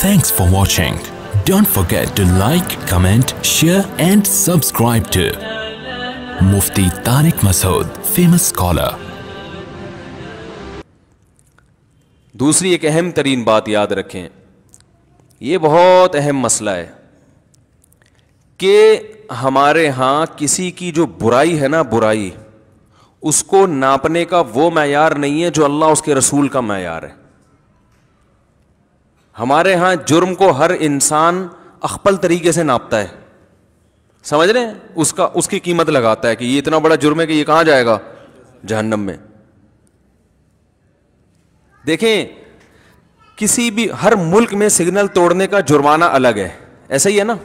Thanks for watching. Don't forget to like, comment, share and subscribe to Mufti Tariq Masood, famous scholar. दूसरी एक अहम तरीन बात याद रखें ये बहुत अहम मसला है कि हमारे यहाँ किसी की जो बुराई है ना बुराई उसको नापने का वो मैार नहीं है जो अल्लाह उसके रसूल का मैार है हमारे यहां जुर्म को हर इंसान अखपल तरीके से नापता है समझ रहे हैं उसका उसकी कीमत लगाता है कि ये इतना बड़ा जुर्म है कि ये कहाँ जाएगा जहन्नम में देखें किसी भी हर मुल्क में सिग्नल तोड़ने का जुर्माना अलग है ऐसा ही है ना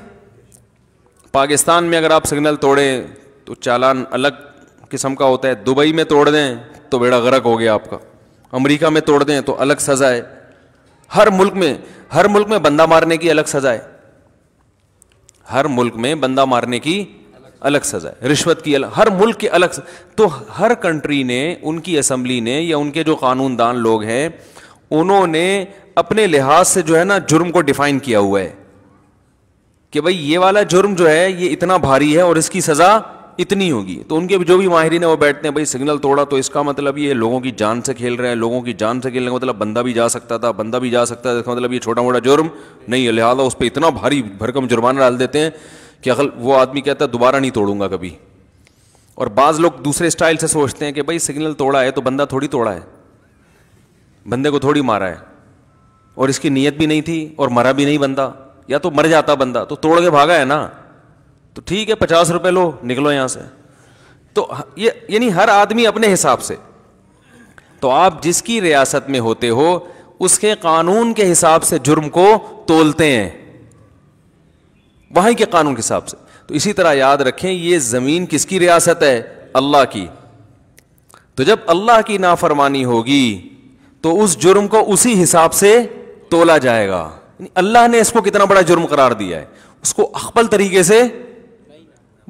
पाकिस्तान में अगर आप सिग्नल तोड़ें तो चालान अलग किस्म का होता है दुबई में तोड़ दें तो बेड़ा गर्क हो गया आपका अमेरिका में तोड़ दें तो अलग सज़ा है हर मुल्क में हर मुल्क में बंदा मारने की अलग सजा है हर मुल्क में बंदा मारने की अलग सजा है रिश्वत की अलग हर मुल्क की अलग तो हर कंट्री ने उनकी असम्बली ने या उनके जो कानूनदान लोग हैं उन्होंने अपने लिहाज से जो है ना जुर्म को डिफाइन किया हुआ है कि भाई ये वाला जुर्म जो है ये इतना भारी है और इसकी सज़ा इतनी होगी तो उनके जो भी माहरीन है वो बैठते हैं भाई सिग्नल तोड़ा तो इसका मतलब ये लोगों की जान से खेल रहे हैं लोगों की जान से खेलने का मतलब बंदा भी जा सकता था बंदा भी जा सकता था इसका मतलब ये छोटा मोटा जुर्म नहीं है लिहाजा उस पर इतना भारी भरकम जुर्माना डाल देते हैं कि अगर वो आदमी कहता है दोबारा नहीं तोड़ूंगा कभी और बाज़ लोग दूसरे स्टाइल से सोचते हैं कि भाई सिग्नल तोड़ा है तो बंदा थोड़ी तोड़ा है बंदे को थोड़ी मारा है और इसकी नीयत भी नहीं थी और मरा भी नहीं बंदा या तो मर जाता बंदा तो तोड़ के भागा है ना तो ठीक है पचास रुपए लो निकलो यहां से तो ये यानी हर आदमी अपने हिसाब से तो आप जिसकी रियासत में होते हो उसके कानून के हिसाब से जुर्म को तोलते हैं वहीं के कानून के हिसाब से तो इसी तरह याद रखें ये ज़मीन किसकी रियासत है अल्लाह की तो जब अल्लाह की नाफरमानी होगी तो उस जुर्म को उसी हिसाब से तोला जाएगा अल्लाह ने इसको कितना बड़ा जुर्म करार दिया है उसको अकबल तरीके से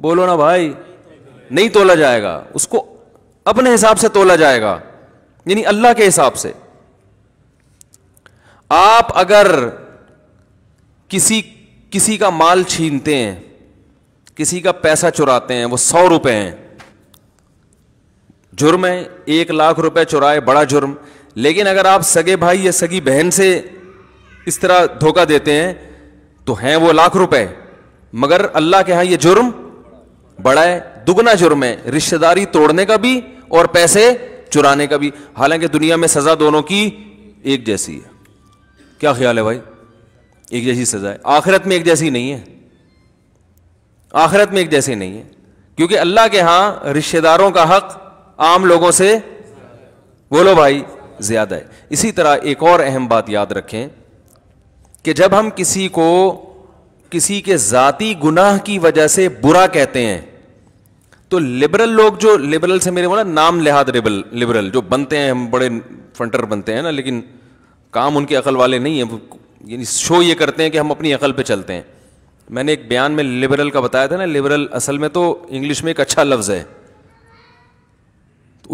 बोलो ना भाई नहीं तोला जाएगा उसको अपने हिसाब से तोला जाएगा यानी अल्लाह के हिसाब से आप अगर किसी किसी का माल छीनते हैं किसी का पैसा चुराते हैं वो सौ रुपए हैं जुर्म है एक लाख रुपए चुराए बड़ा जुर्म लेकिन अगर आप सगे भाई या सगी बहन से इस तरह धोखा देते हैं तो हैं वो लाख रुपए मगर अल्लाह के यहां ये जुर्म बढ़ाए दुगना जुर्म है रिश्तेदारी तोड़ने का भी और पैसे चुराने का भी हालांकि दुनिया में सजा दोनों की एक जैसी है क्या ख्याल है भाई एक जैसी सजा है आखिरत में एक जैसी नहीं है आखिरत में एक जैसी नहीं है क्योंकि अल्लाह के यहां रिश्तेदारों का हक आम लोगों से बोलो भाई ज्यादा है इसी तरह एक और अहम बात याद रखें कि जब हम किसी को किसी के ज़ाती गुनाह की वजह से बुरा कहते हैं तो लिबरल लोग जो लिबरल से मेरे बोला नाम लिहाज लिबरल लिबरल जो बनते हैं हम बड़े फंटर बनते हैं ना लेकिन काम उनके अकल वाले नहीं है यानी शो ये करते हैं कि हम अपनी अकल पे चलते हैं मैंने एक बयान में लिबरल का बताया था ना लिबरल असल में तो इंग्लिश में एक अच्छा लफ्ज़ है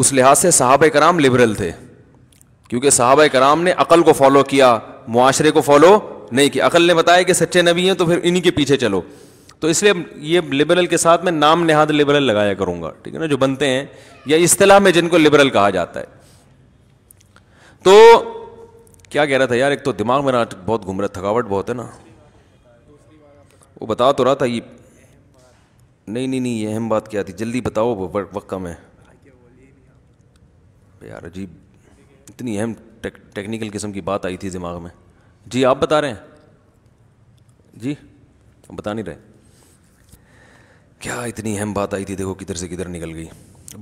उस लिहाज से साहब कराम लिबरल थे क्योंकि साहब कराम ने अकल को फॉलो किया मुआशरे को फॉलो नहीं कि अकल ने बताया कि सच्चे नबी हैं तो फिर इन्हीं के पीछे चलो तो इसलिए ये लिबरल के साथ मैं नाम नेहाद लिबरल लगाया करूँगा ठीक है ना जो बनते हैं या इस्तेलाह में जिनको लिबरल कहा जाता है तो क्या कह रहा था यार एक तो दिमाग में ना बहुत घूम रहा थकावट बहुत है ना वो बता तो रहा था ये नहीं नहीं नहीं ये अहम बात क्या थी जल्दी बताओ वक्त कम है यार अजीब इतनी अहम टेक, टेक्निकल किस्म की बात आई थी दिमाग में जी आप बता रहे हैं जी बता नहीं रहे क्या इतनी अहम बात आई थी देखो किधर से किधर निकल गई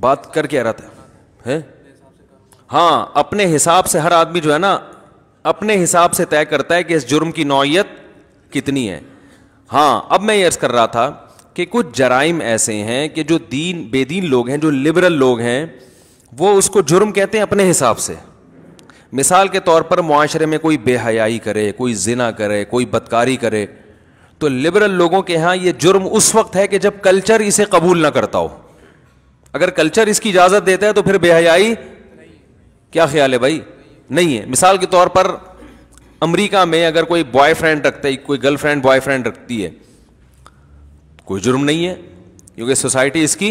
बात कर क्या रहा था है हाँ अपने हिसाब से हर आदमी जो है ना अपने हिसाब से तय करता है कि इस जुर्म की नौयत कितनी है हाँ अब मैं ये अर्ज कर रहा था कि कुछ जराइम ऐसे हैं कि जो दीन बेदीन लोग हैं जो लिबरल लोग हैं वो उसको जुर्म कहते हैं अपने हिसाब से मिसाल के तौर पर माशरे में कोई बेहयाई करे कोई जिना करे कोई बदकारी करे तो लिबरल लोगों के यहाँ यह जुर्म उस वक्त है कि जब कल्चर इसे कबूल ना करता हो अगर कल्चर इसकी इजाज़त देता है तो फिर बेहयाई क्या ख्याल है भाई नहीं है मिसाल के तौर पर अमरीका में अगर कोई बॉय फ्रेंड रखता है कोई गर्ल फ्रेंड बॉय फ्रेंड रखती है कोई जुर्म नहीं है क्योंकि सोसाइटी इसकी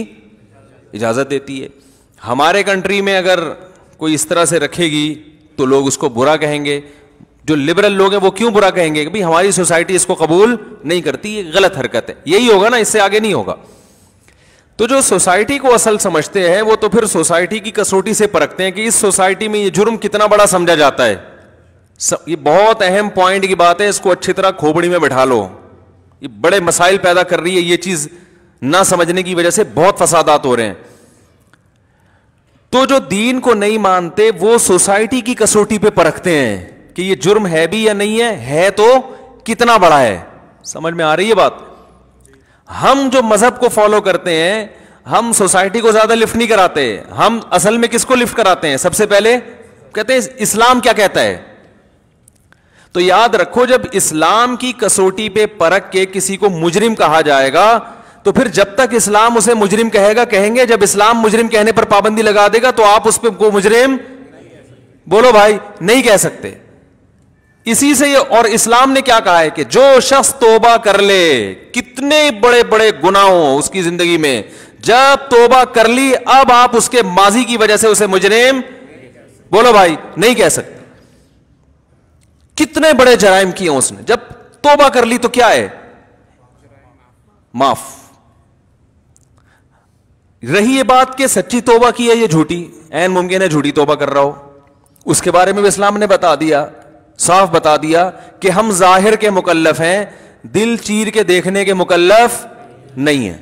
इजाज़त देती है हमारे कंट्री में अगर कोई इस तरह से रखेगी तो लोग उसको बुरा कहेंगे जो लिबरल लोग हैं वो क्यों बुरा कहेंगे कि भाई हमारी सोसाइटी इसको कबूल नहीं करती ये गलत हरकत है यही होगा ना इससे आगे नहीं होगा तो जो सोसाइटी को असल समझते हैं वो तो फिर सोसाइटी की कसौटी से परखते हैं कि इस सोसाइटी में ये जुर्म कितना बड़ा समझा जाता है सब ये बहुत अहम पॉइंट की बात है इसको अच्छी तरह खोपड़ी में बैठा लो ये बड़े मसाइल पैदा कर रही है ये चीज ना समझने की वजह से बहुत फसादात हो रहे हैं तो जो दीन को नहीं मानते वो सोसाइटी की कसौटी पे परखते हैं कि ये जुर्म है भी या नहीं है है तो कितना बड़ा है समझ में आ रही है बात हम जो मजहब को फॉलो करते हैं हम सोसाइटी को ज्यादा लिफ्ट नहीं कराते हम असल में किसको लिफ्ट कराते हैं सबसे पहले कहते हैं इस्लाम क्या कहता है तो याद रखो जब इस्लाम की कसौटी पे परख के किसी को मुजरिम कहा जाएगा तो फिर जब तक इस्लाम उसे मुजरिम कहेगा कहेंगे जब इस्लाम मुजरिम कहने पर पाबंदी लगा देगा तो आप उस पर को मुजरिम बोलो भाई नहीं कह सकते इसी से और इस्लाम ने क्या कहा है कि जो शख्स तोबा कर ले कितने बड़े बड़े गुनाहों उसकी जिंदगी में जब तोबा कर ली अब आप उसके माजी की वजह से उसे मुजरिम बोलो भाई नहीं कह सकते कितने बड़े जराइम किए उसने जब तोबा कर ली तो क्या है माफ रही ये बात कि सच्ची तोबा की है ये झूठी एन मुमकिन है झूठी तोबा कर रहा हो उसके बारे में इस्लाम ने बता दिया साफ बता दिया कि हम जाहिर के मुकल्लफ हैं दिल चीर के देखने के मुकल्लफ नहीं है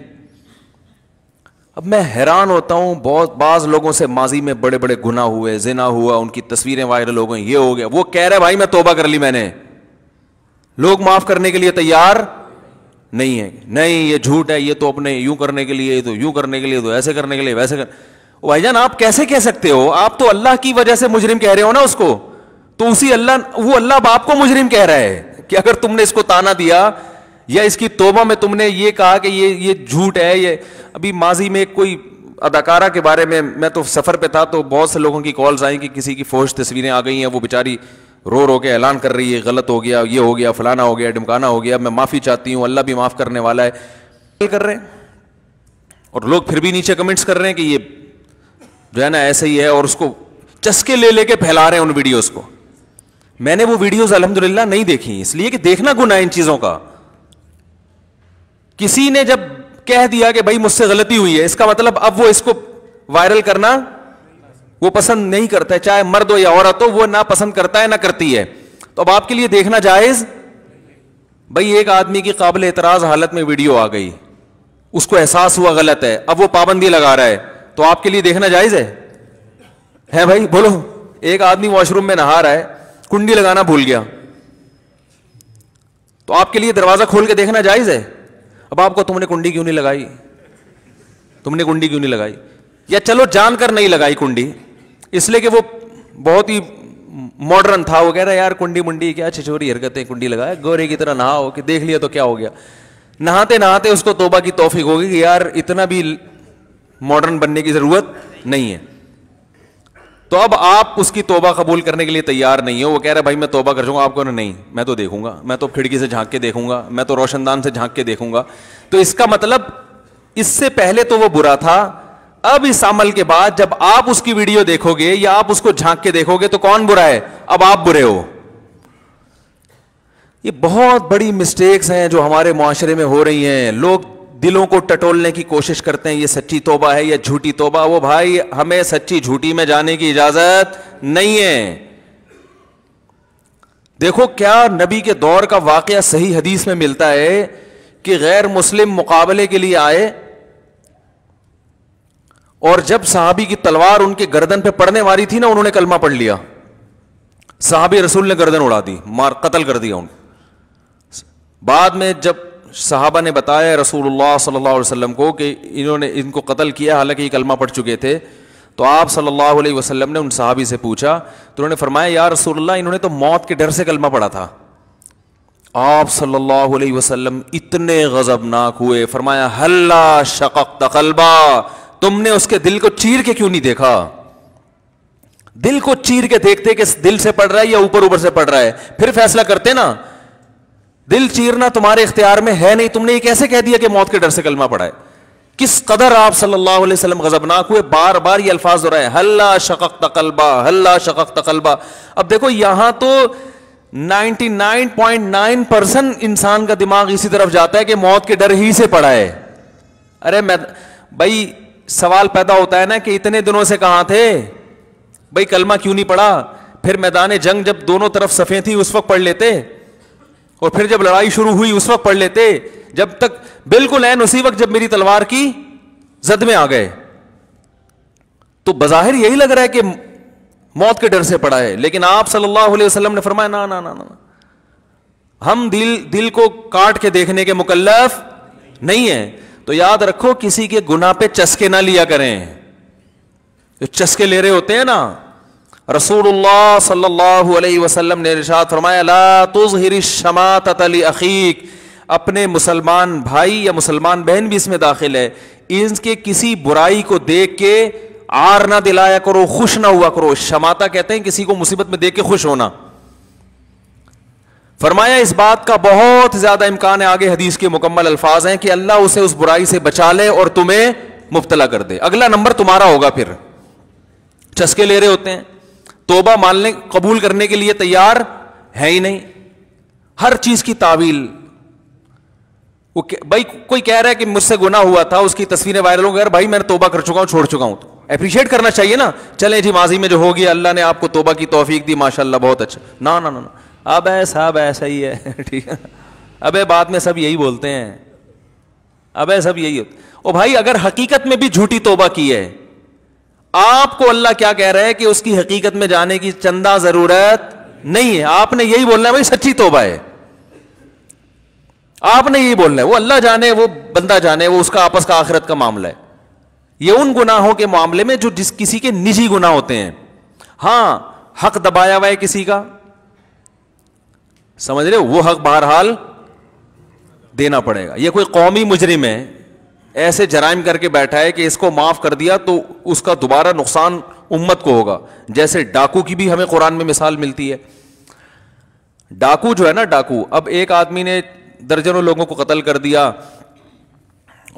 अब मैं हैरान होता हूं बहुत बाज लोगों से माजी में बड़े बड़े गुना हुए जिना हुआ उनकी तस्वीरें वायरल हो गई ये हो गया वो कह रहे भाई मैं तोबा कर ली मैंने लोग माफ करने के लिए तैयार नहीं है नहीं ये झूठ है ये तो अपने यूं करने के लिए तो यूं करने के लिए तो ऐसे करने के लिए वैसे कर भाईजान आप कैसे कह सकते हो आप तो अल्लाह की वजह से मुजरिम कह रहे हो ना उसको तो उसी अल्लाह वो अल्लाह बाप को मुजरिम कह रहा है कि अगर तुमने इसको ताना दिया या इसकी तोबा में तुमने ये कहा कि ये ये झूठ है ये अभी माजी में कोई अदाकारा के बारे में मैं तो सफ़र पे था तो बहुत से लोगों की कॉल्स आई कि किसी की फौज तस्वीरें आ गई हैं वो बेचारी रो रो के ऐलान कर रही है गलत हो गया ये हो गया फलाना हो गया डिमकाना हो गया मैं माफ़ी चाहती हूं अल्लाह भी माफ़ करने वाला है कर रहे हैं और लोग फिर भी नीचे कमेंट्स कर रहे हैं कि ये जो है ना ऐसे ही है और उसको चस्के ले लेके फैला रहे हैं उन वीडियोस को मैंने वो वीडियोस अल्हम्दुलिल्लाह नहीं देखी इसलिए कि देखना गुना इन चीज़ों का किसी ने जब कह दिया कि भाई मुझसे गलती हुई है इसका मतलब अब वो इसको वायरल करना वो पसंद नहीं करता है चाहे मर्द हो या औरत हो वो ना पसंद करता है ना करती है तो अब आपके लिए देखना जायज भाई एक आदमी की काबिल एतराज हालत में वीडियो आ गई उसको एहसास हुआ गलत है अब वो पाबंदी लगा रहा है तो आपके लिए देखना जायज है है भाई बोलो एक आदमी वॉशरूम में नहा रहा है कुंडी लगाना भूल गया तो आपके लिए दरवाजा खोल के देखना जायज है अब आपको तुमने कुंडी क्यों नहीं लगाई तुमने कुंडी क्यों नहीं लगाई या चलो जानकर नहीं लगाई कुंडी इसलिए कि वो बहुत ही मॉडर्न था वो कह रहा यार कुंडी मुंडी क्या छिछोरी हरकतें कुंडी लगाए गोरे की तरह नहाओ कि देख लिया तो क्या हो गया नहाते नहाते उसको तोबा की तोफिक होगी कि यार इतना भी मॉडर्न बनने की जरूरत नहीं है तो अब आप उसकी तोबा कबूल करने के लिए तैयार नहीं हो वो कह रहे भाई मैं तोबा कर जाऊंगा आपको नहीं मैं तो देखूंगा मैं तो खिड़की से झांक के देखूंगा मैं तो रोशनदान से झांक के देखूंगा तो इसका मतलब इससे पहले तो वो बुरा था अब इस अमल के बाद जब आप उसकी वीडियो देखोगे या आप उसको झांक के देखोगे तो कौन बुरा है अब आप बुरे हो ये बहुत बड़ी मिस्टेक्स हैं जो हमारे माशरे में हो रही हैं लोग दिलों को टटोलने की कोशिश करते हैं ये सच्ची तोबा है या झूठी तोबा वो भाई हमें सच्ची झूठी में जाने की इजाजत नहीं है देखो क्या नबी के दौर का वाकया सही हदीस में मिलता है कि गैर मुस्लिम मुकाबले के लिए आए और जब साहबी की तलवार उनके गर्दन पे पड़ने वाली थी ना उन्होंने कलमा पढ़ लिया साहबी रसूल ने गर्दन उड़ा दी मार कत्ल कर दिया उन बाद में जब साहबा ने बताया रसूलुल्लाह सल्लल्लाहु अलैहि को कि इन्होंने इनको कत्ल किया हालांकि ये कलमा पढ़ चुके थे तो आप सल्लल्लाहु अलैहि वसल्लम ने उन सहाबी से पूछा तो उन्होंने फरमाया यार रसूलुल्लाह इन्होंने तो मौत के डर से कलमा पढ़ा था आप सल्लल्लाहु अलैहि वसल्लम इतने गजबनाक हुए फरमाया हल्ला शकक तकलबा तुमने उसके दिल को चीर के क्यों नहीं देखा दिल को चीर के देखते कि दिल से पड़ रहा है या ऊपर ऊपर से पड़ रहा है फिर फैसला करते ना दिल चीरना तुम्हारे इख्तियार में है नहीं तुमने ये कैसे कह दिया कि मौत के डर से कलमा पड़ा है किस कदर आप सल्लल्लाहु अलैहि वसल्लम गजबनाक हुए बार बार ये अल्फाज दोहराए हल्ला शकक तकलबा हल्ला शकक तकलबा अब देखो यहां तो 99.9 परसेंट इंसान का दिमाग इसी तरफ जाता है कि मौत के डर ही से पड़ा है अरे मैं भाई सवाल पैदा होता है ना कि इतने दिनों से कहां थे भाई कलमा क्यों नहीं पढ़ा फिर मैदान जंग जब दोनों तरफ सफ़े थी उस वक्त पढ़ लेते और फिर जब लड़ाई शुरू हुई उस वक्त पढ़ लेते जब तक बिल्कुल ऐन उसी वक्त जब मेरी तलवार की जद में आ गए तो बज़ाहिर यही लग रहा है कि मौत के डर से पड़ा है लेकिन आप सल्लल्लाहु अलैहि वसल्लम ने फरमाया ना ना ना ना हम दिल दिल को काट के देखने के मुकल्लफ नहीं है तो याद रखो किसी के गुना पे चस्के ना लिया करें जो चस्के ले रहे होते हैं ना रसूल सल्लाम ने इरशाद फरमाया ला शमात अली अकीक अपने मुसलमान भाई या मुसलमान बहन भी इसमें दाखिल है इनके किसी बुराई को देख के आर ना दिलाया करो खुश ना हुआ करो शमाता कहते हैं किसी को मुसीबत में देख के खुश होना फरमाया इस बात का बहुत ज्यादा इम्कान है आगे हदीस के मुकम्मल अल्फाज हैं कि अल्लाह उसे उस बुराई से बचा ले और तुम्हें मुबतला कर दे अगला नंबर तुम्हारा होगा फिर चस्के ले रहे होते हैं तोबा मानने कबूल करने के लिए तैयार है ही नहीं हर चीज की तावील वो भाई कोई कह रहा है कि मुझसे गुना हुआ था उसकी तस्वीरें वायरल हो गई भाई मैंने तोबा कर चुका हूं छोड़ चुका हूं तो अप्रिशिएट करना चाहिए ना चले जी माजी में जो होगी अल्लाह ने आपको तोबा की तोफीक दी माशाला बहुत अच्छा ना ना ना, ना। अब है सब ऐसा ही है ठीक है अबे बाद में सब यही बोलते हैं अबे सब यही होते ओ भाई अगर हकीकत में भी झूठी तोबा की है आपको अल्लाह क्या कह रहा है कि उसकी हकीकत में जाने की चंदा जरूरत नहीं है आपने यही बोलना है भाई सच्ची तोबा है आपने यही बोलना है वो अल्लाह जाने वो बंदा जाने वो उसका आपस का आखिरत का मामला है ये उन गुनाहों के मामले में जो जिस किसी के निजी गुनाह होते हैं हां हक दबाया हुआ है किसी का समझ रहे हो वो हक बहरहाल देना पड़ेगा यह कोई कौमी मुजरिम है ऐसे जराइम करके बैठा है कि इसको माफ कर दिया तो उसका दोबारा नुकसान उम्मत को होगा जैसे डाकू की भी हमें कुरान में मिसाल मिलती है डाकू जो है ना डाकू अब एक आदमी ने दर्जनों लोगों को कत्ल कर दिया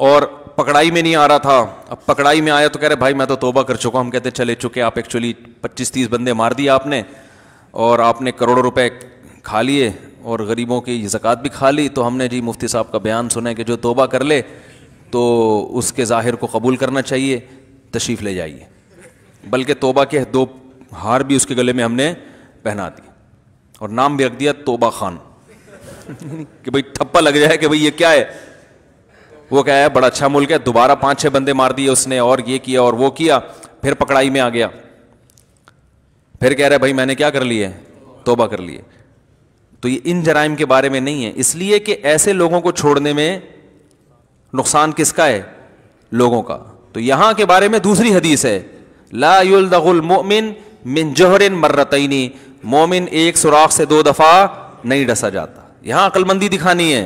और पकड़ाई में नहीं आ रहा था अब पकड़ाई में आया तो कह रहे भाई मैं तो तोबा कर चुका हम कहते चले चुके आप एक्चुअली पच्चीस तीस बंदे मार दिए आपने और आपने करोड़ों रुपए खा लिए और गरीबों की ज़क़़त भी खा ली तो हमने जी मुफ्ती साहब का बयान सुना है कि जो तोबा कर ले तो उसके ज़ाहिर को कबूल करना चाहिए तशरीफ़ ले जाइए बल्कि तोबा के दो हार भी उसके गले में हमने पहना दी और नाम भी रख दिया तोबा खान कि भाई ठप्पा लग जाए कि भाई ये क्या है वो क्या है बड़ा अच्छा मुल्क है दोबारा पाँच छः बंदे मार दिए उसने और ये किया और वो किया फिर पकड़ाई में आ गया फिर कह रहा है भाई मैंने क्या कर लिए तोबा कर लिए तो ये इन जराइम के बारे में नहीं है इसलिए कि ऐसे लोगों को छोड़ने में नुकसान किसका है लोगों का तो यहाँ के बारे में दूसरी हदीस है लादुलमोमिन मिन जहरिन मर्रतनी मोमिन एक सुराख से दो दफ़ा नहीं डसा जाता यहाँ अक्लमंदी दिखानी है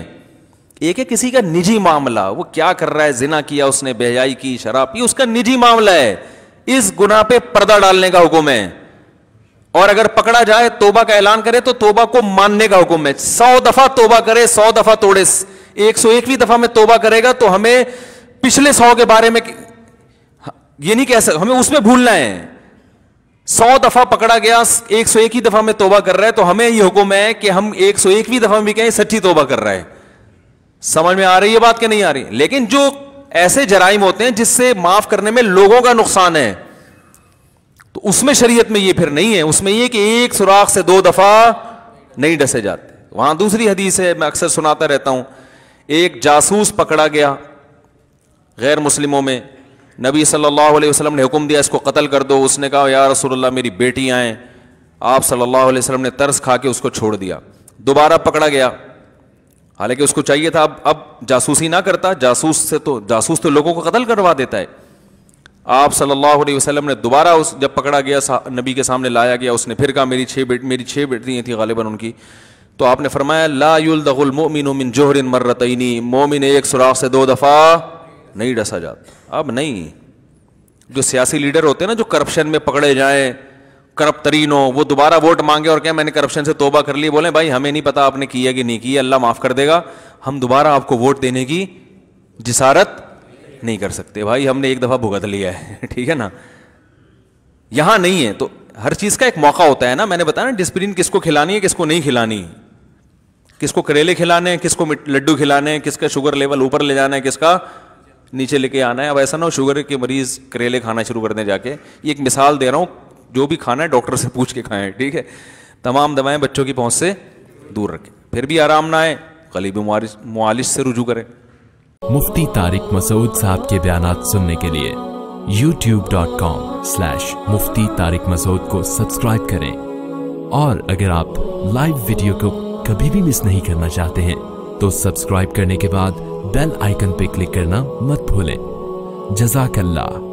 एक है किसी का निजी मामला वो क्या कर रहा है जिना किया उसने बेहयाई की शराब पी उसका निजी मामला है इस गुना पे पर्दा डालने का हुक्म है और अगर पकड़ा जाए तोबा का ऐलान करे तो तोबा को मानने का हुक्म है सौ दफा तोबा करे सौ दफा तोड़े एक सौ एकवीं दफा में तोबा करेगा तो हमें पिछले सौ के बारे में हाँ, ये नहीं कह सकते हमें उसमें भूलना है सौ दफा पकड़ा गया एक सौ एक ही दफा में तोबा कर रहा है तो हमें यह हुक्म है कि हम एक सौ एकवीं दफा में भी कहें सच्ची तोबा कर रहा है समझ में आ रही है बात कि नहीं आ रही लेकिन जो ऐसे जराइम होते हैं जिससे माफ करने में लोगों का नुकसान है तो उसमें शरीयत में ये फिर नहीं है उसमें ये कि एक सुराख से दो दफ़ा नहीं डसे जाते वहां दूसरी हदीस है मैं अक्सर सुनाता रहता हूं एक जासूस पकड़ा गया गैर मुस्लिमों में नबी सल्लल्लाहु अलैहि वसल्लम ने हुक्म दिया इसको कत्ल कर दो उसने कहा यार रसूलुल्लाह मेरी बेटी हैं आप सल्लल्लाहु अलैहि वसल्लम ने तर्स खा के उसको छोड़ दिया दोबारा पकड़ा गया हालांकि उसको चाहिए था अब अब जासूसी ना करता जासूस से तो जासूस तो लोगों को कत्ल करवा देता है आप सल्लल्लाहु अलैहि वसल्लम ने दोबारा उस जब पकड़ा गया नबी के सामने लाया गया उसने फिर कहा मेरी छः बेट मेरी छः बेटियाँ थी गालिबा उनकी तो आपने फरमाया ला लादुलमिन मिन जोहरिन मर्रतनी मोमिन एक सुराख से दो दफ़ा नहीं डसा जाता अब नहीं जो सियासी लीडर होते हैं ना जो करप्शन में पकड़े जाए करप तरीन हो वो दोबारा वोट मांगे और क्या मैंने करप्शन से तोबा कर ली बोले भाई हमें नहीं पता आपने किया कि नहीं किया अल्लाह माफ़ कर देगा हम दोबारा आपको वोट देने की जिसारत नहीं कर सकते भाई हमने एक दफ़ा भुगत लिया है ठीक है ना यहां नहीं है तो हर चीज़ का एक मौका होता है ना मैंने बताया ना डिस्प्रिन किसको खिलानी है किसको नहीं खिलानी किसको करेले खिलाने हैं किसको लड्डू खिलाने हैं किसका शुगर लेवल ऊपर ले जाना है किसका नीचे लेके आना है अब ऐसा ना हो शुगर के मरीज करेले खाना शुरू कर दें जाके ये एक मिसाल दे रहा हूँ जो भी खाना है डॉक्टर से पूछ के खाएं ठीक है तमाम दवाएं बच्चों की पहुँच से दूर रखें फिर भी आराम ना आए गलीबी मालिश से रुजू करें मुफ्ती तारिक मसूद साहब के बयान सुनने के लिए YouTube dot com slash Mufti Tariq Masood को सब्सक्राइब करें और अगर आप लाइव वीडियो को कभी भी मिस नहीं करना चाहते हैं तो सब्सक्राइब करने के बाद बेल आइकन पर क्लिक करना मत भूलें जजाकल्ला